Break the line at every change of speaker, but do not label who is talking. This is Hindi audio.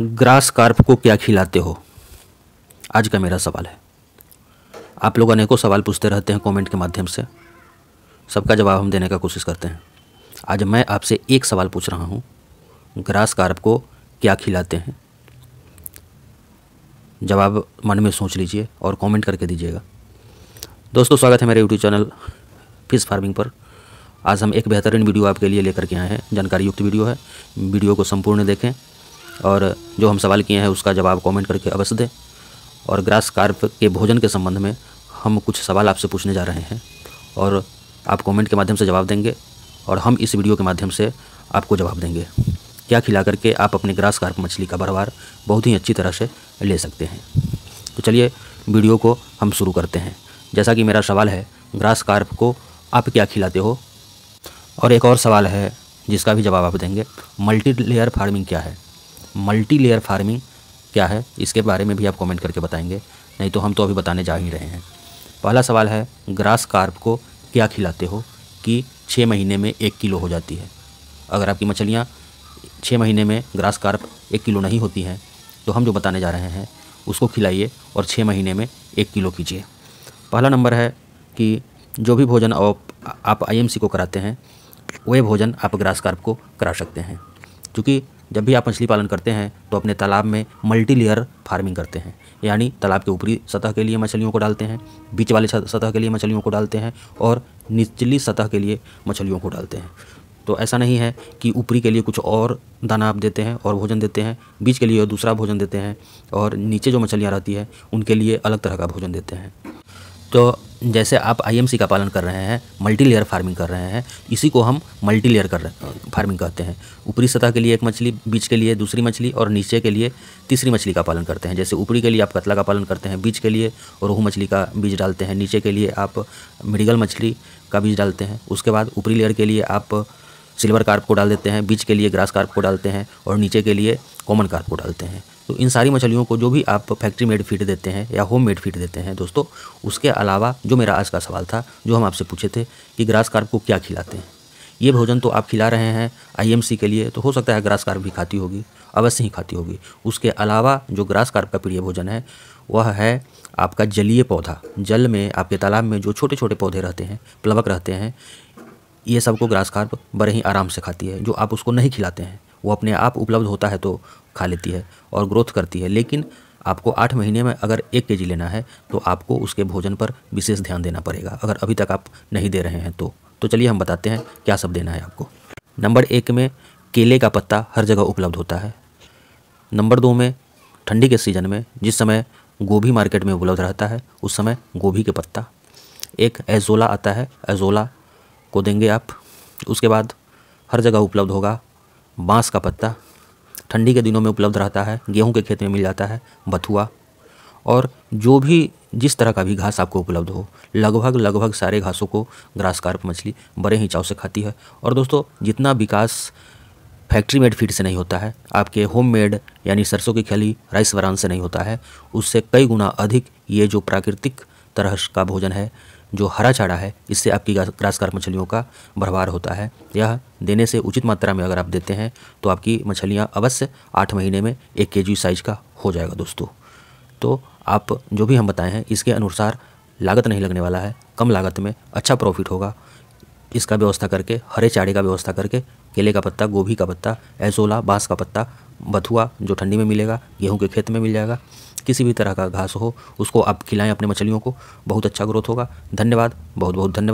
ग्रास कार्प को क्या खिलाते हो आज का मेरा सवाल है आप लोग अनेकों सवाल पूछते रहते हैं कमेंट के माध्यम से सबका जवाब हम देने का कोशिश करते हैं आज मैं आपसे एक सवाल पूछ रहा हूँ ग्रास कार्प को क्या खिलाते हैं जवाब मन में सोच लीजिए और कमेंट करके दीजिएगा दोस्तों स्वागत है मेरे यूट्यूब चैनल फिश फार्मिंग पर आज हम एक बेहतरीन वीडियो आपके लिए लेकर के आए हैं जानकारी युक्त वीडियो है वीडियो को संपूर्ण देखें और जो हम सवाल किए हैं उसका जवाब कमेंट करके अवश्य दें और ग्रास कार्प के भोजन के संबंध में हम कुछ सवाल आपसे पूछने जा रहे हैं और आप कमेंट के माध्यम से जवाब देंगे और हम इस वीडियो के माध्यम से आपको जवाब देंगे क्या खिला करके आप अपने ग्रास कार्प मछली का बरवार बहुत ही अच्छी तरह से ले सकते हैं तो चलिए वीडियो को हम शुरू करते हैं जैसा कि मेरा सवाल है ग्रास कार्प को आप क्या खिलाते हो और एक और सवाल है जिसका भी जवाब आप देंगे मल्टी लेयर फार्मिंग क्या है मल्टी लेयर फार्मिंग क्या है इसके बारे में भी आप कमेंट करके बताएंगे नहीं तो हम तो अभी बताने जा ही रहे हैं पहला सवाल है ग्रास कार्प को क्या खिलाते हो कि छः महीने में एक किलो हो जाती है अगर आपकी मछलियाँ छः महीने में ग्रास कार्प एक किलो नहीं होती हैं तो हम जो बताने जा रहे हैं उसको खिलाइए और छः महीने में एक किलो कीजिए पहला नंबर है कि जो भी भोजन आप आप आईएमसी को कराते हैं वह भोजन आप ग्रास कार्प को करा सकते हैं क्योंकि जब भी आप मछली पालन करते हैं तो अपने तालाब में मल्टी लेयर फार्मिंग करते हैं यानी तालाब के ऊपरी सतह के लिए मछलियों को डालते हैं बीच वाले सतह के लिए मछलियों को डालते हैं और निचली सतह के लिए मछलियों को डालते हैं तो ऐसा नहीं है कि ऊपरी के लिए कुछ और दाना आप देते हैं और भोजन देते हैं बीच के लिए दूसरा भोजन देते हैं और नीचे जो मछलियाँ रहती हैं उनके लिए अलग तरह का भोजन देते हैं तो जैसे आप आईएमसी का पालन कर रहे हैं मल्टी लेयर फार्मिंग कर रहे हैं इसी को हम मल्टी लेयर कर रहे फार्मिंग कहते हैं ऊपरी सतह के लिए एक मछली बीच के लिए दूसरी मछली और नीचे के लिए तीसरी मछली का पालन करते हैं जैसे ऊपरी के लिए आप कतला का पालन करते हैं बीच के लिए रोहू मछली का बीज डालते हैं नीचे के लिए आप मिडिगल मछली का बीज डालते हैं उसके बाद ऊपरी लेयर के लिए आप सिल्वर कार्प को डाल देते हैं बीच के लिए ग्रास कार्प को डालते हैं और नीचे के लिए कॉमन कार्प को डालते हैं तो इन सारी मछलियों को जो भी आप फैक्ट्री मेड फीड देते हैं या होम मेड फीड देते हैं दोस्तों उसके अलावा जो मेरा आज का सवाल था जो हम आपसे पूछे थे कि ग्रास कार्प को क्या खिलाते हैं ये भोजन तो आप खिला रहे हैं आईएमसी के लिए तो हो सकता है ग्रास कार्प भी खाती होगी अवश्य ही खाती होगी उसके अलावा जो ग्रास कार्प का प्रिय भोजन है वह है आपका जलीय पौधा जल में आपके तालाब में जो छोटे छोटे पौधे रहते हैं प्लवक रहते हैं ये सबको ग्रास कार्प बड़े ही आराम से खाती है जो आप उसको नहीं खिलाते हैं वो अपने आप उपलब्ध होता है तो खा लेती है और ग्रोथ करती है लेकिन आपको आठ महीने में अगर एक के लेना है तो आपको उसके भोजन पर विशेष ध्यान देना पड़ेगा अगर अभी तक आप नहीं दे रहे हैं तो तो चलिए हम बताते हैं क्या सब देना है आपको नंबर एक में केले का पत्ता हर जगह उपलब्ध होता है नंबर दो में ठंडी के सीज़न में जिस समय गोभी मार्केट में उपलब्ध रहता है उस समय गोभी के पत्ता एक एजोला आता है एजोला को देंगे आप उसके बाद हर जगह उपलब्ध होगा बांस का पत्ता ठंडी के दिनों में उपलब्ध रहता है गेहूं के खेत में मिल जाता है बथुआ और जो भी जिस तरह का भी घास आपको उपलब्ध हो लगभग लगभग सारे घासों को ग्रास कार्प मछली बड़े ही चाव से खाती है और दोस्तों जितना विकास फैक्ट्री मेड फीड से नहीं होता है आपके होम मेड यानी सरसों की खली राइस वरान से नहीं होता है उससे कई गुना अधिक ये जो प्राकृतिक तरह का भोजन है जो हरा चारा है इससे आपकी ग्रास मछलियों का भरवार होता है यह देने से उचित मात्रा में अगर आप देते हैं तो आपकी मछलियाँ अवश्य आठ महीने में एक के साइज़ का हो जाएगा दोस्तों तो आप जो भी हम बताए हैं इसके अनुसार लागत नहीं लगने वाला है कम लागत में अच्छा प्रॉफिट होगा इसका व्यवस्था करके हरे चारे का व्यवस्था करके केले का पत्ता गोभी का पत्ता एसोला बांस का पत्ता बथुआ जो ठंडी में मिलेगा गेहूँ के खेत में मिल जाएगा किसी भी तरह का घास हो उसको आप खिलाएं अपने मछलियों को बहुत अच्छा ग्रोथ होगा धन्यवाद बहुत बहुत धन्यवाद